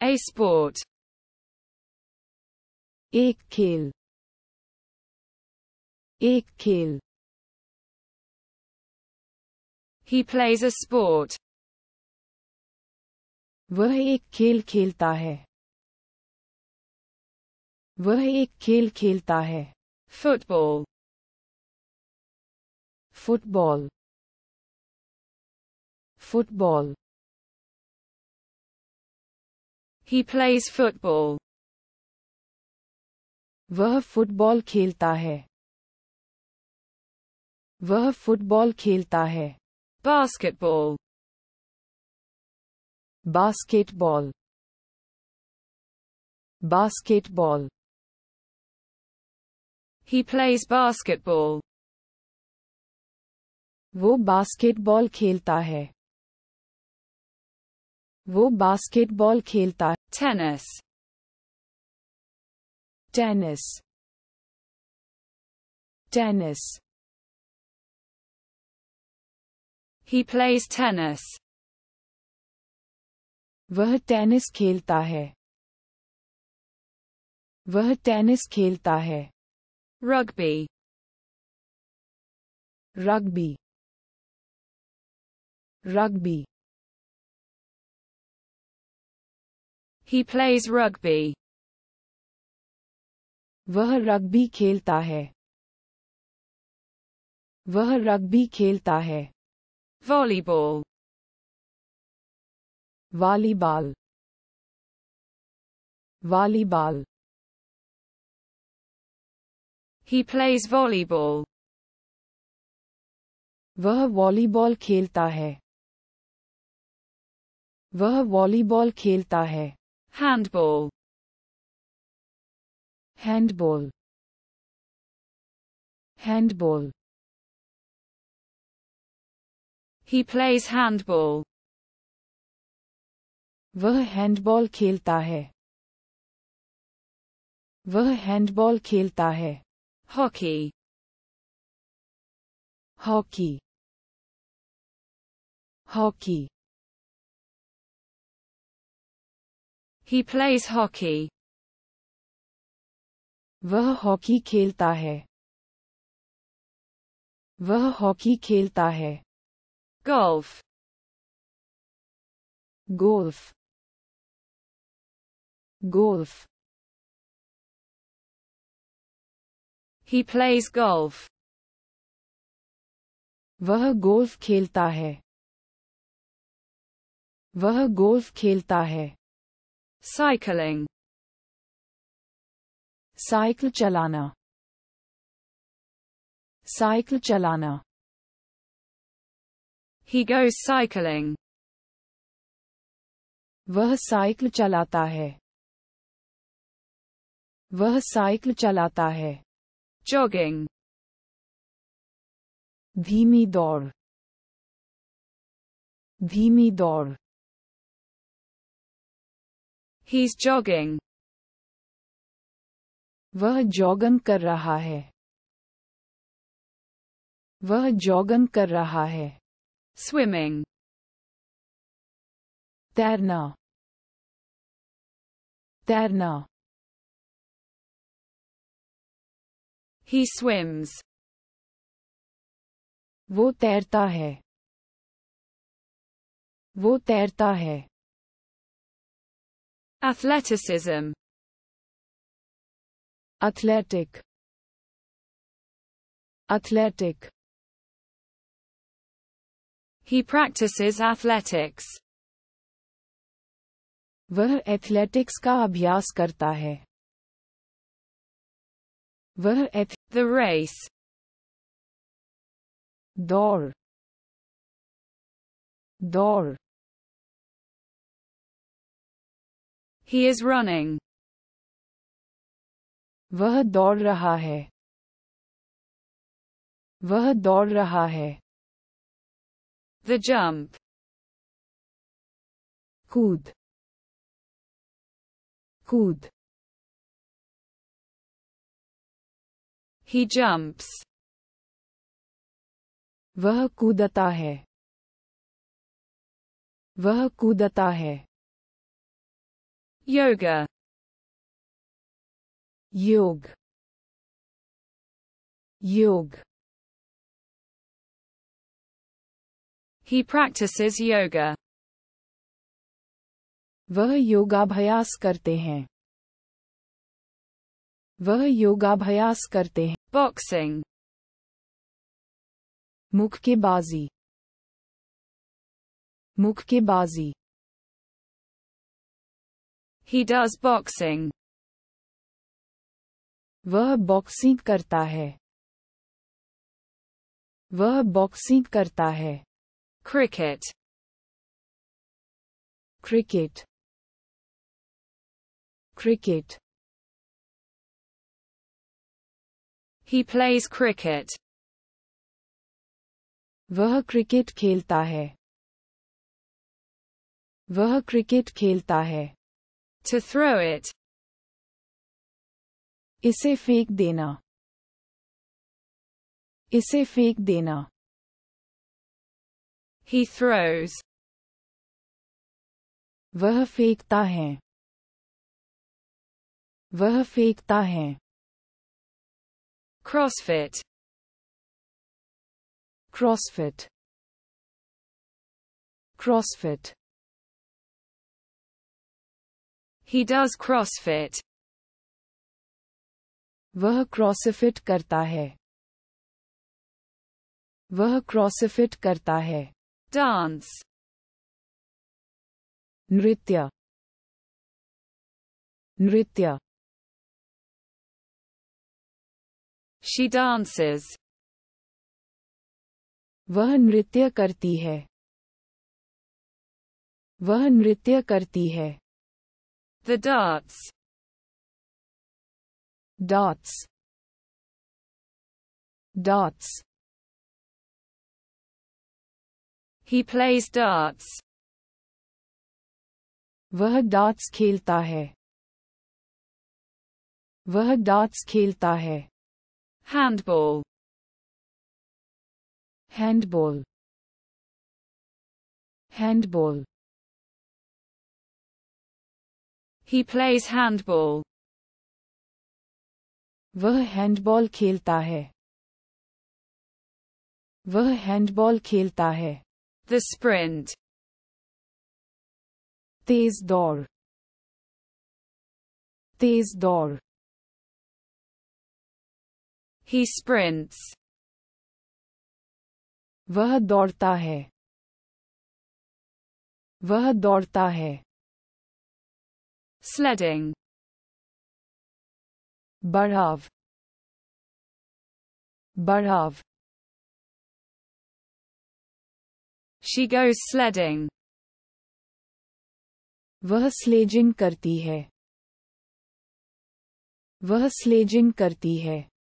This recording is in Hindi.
A sport. Ek khel. Ek khel. He plays a sport. वह एक खेल खेलता है वह एक खेल खेलता है Football. Football. Football. He plays football. वह फुटबॉल खेलता है वह फुटबॉल खेलता है basketball basketball basketball he plays basketball वो बास्केटबॉल खेलता है वो बास्केटबॉल खेलता tennis tennis tennis he plays tennis वह टेनिस खेलता है वह टेनिस खेलता है rugby rugby rugby He plays rugby. वह रग्बी खेलता है वह रग्बी खेलता है volleyball volleyball volleyball he plays volleyball वह वॉलीबॉल खेलता है वह वॉलीबॉल खेलता है handball handball handball he plays handball वह हैंडबॉल खेलता है वह हैंडबॉल खेलता है Hockey. Hockey. Hockey. He plays hockey. वह हॉकी खेलता है वह हॉकी खेलता है golf golf golf he plays golf वह गोल्फ खेलता है वह गोल्फ खेलता है cycling साइकिल चलाना साइकिल चलाना He goes cycling. वह साइकिल चलाता है वह साइकिल चलाता है jogging. धीमी दौड़ धीमी दौड़ He's jogging. वह जॉगन कर रहा है वह जॉगन कर रहा है स्विमिंग तैरना तैरना ही स्विम्स वो तैरता है वो तैरता है Athleticism Athletic Athletic He practices athletics. वह एथलेटिक्स का अभ्यास करता है वह The race दौड़ दौड़ He is running. वह दौड़ रहा है वह दौड़ रहा है The jump. कूद कूद He jumps. वह कूदता है वह कूदता है Yoga Yog Yog He practices yoga. वह योगाभ्यास करते हैं वह योगाभ्यास करते हैं बॉक्सिंग मुख मुख के बाजी के बाजी He does boxing. वह बॉक्सिंग करता है वह बॉक्सिंग करता है cricket cricket cricket he plays cricket वह क्रिकेट खेलता है वह क्रिकेट खेलता है to throw it. Ise fick dinner. Ise fick dinner. He throws. वह फेंकता है वह फेंकता है CrossFit CrossFit CrossFit He does CrossFit. वह क्रॉसफिट करता है वह क्रॉसफिट करता है डांस नृत्य नृत्य शी डांसेस वह नृत्य करती है वह नृत्य करती है The dots dots dots He plays darts. वह darts खेलता है वह darts खेलता है Handball Handball Handball He plays handball. वह हैंडबॉल खेलता है वह हैंडबॉल खेलता है The sprint. तेज दौड़ तेज दौड़ He sprints. वह दौड़ता है वह दौड़ता है sledding Barav. Barav. She goes sledding वह स्लेजिंग करती है वह स्लेजिंग करती है